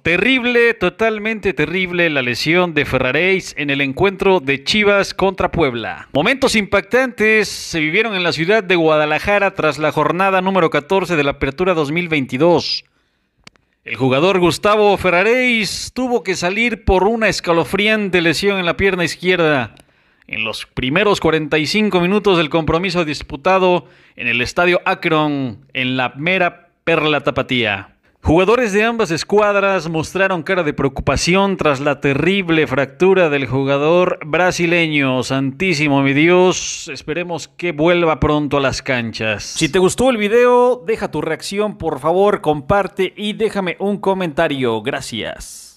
Terrible, totalmente terrible la lesión de Ferraréis en el encuentro de Chivas contra Puebla. Momentos impactantes se vivieron en la ciudad de Guadalajara tras la jornada número 14 de la Apertura 2022. El jugador Gustavo Ferraréis tuvo que salir por una escalofriante lesión en la pierna izquierda en los primeros 45 minutos del compromiso disputado en el estadio Akron en la mera Perla Tapatía. Jugadores de ambas escuadras mostraron cara de preocupación tras la terrible fractura del jugador brasileño. Santísimo mi Dios, esperemos que vuelva pronto a las canchas. Si te gustó el video, deja tu reacción por favor, comparte y déjame un comentario. Gracias.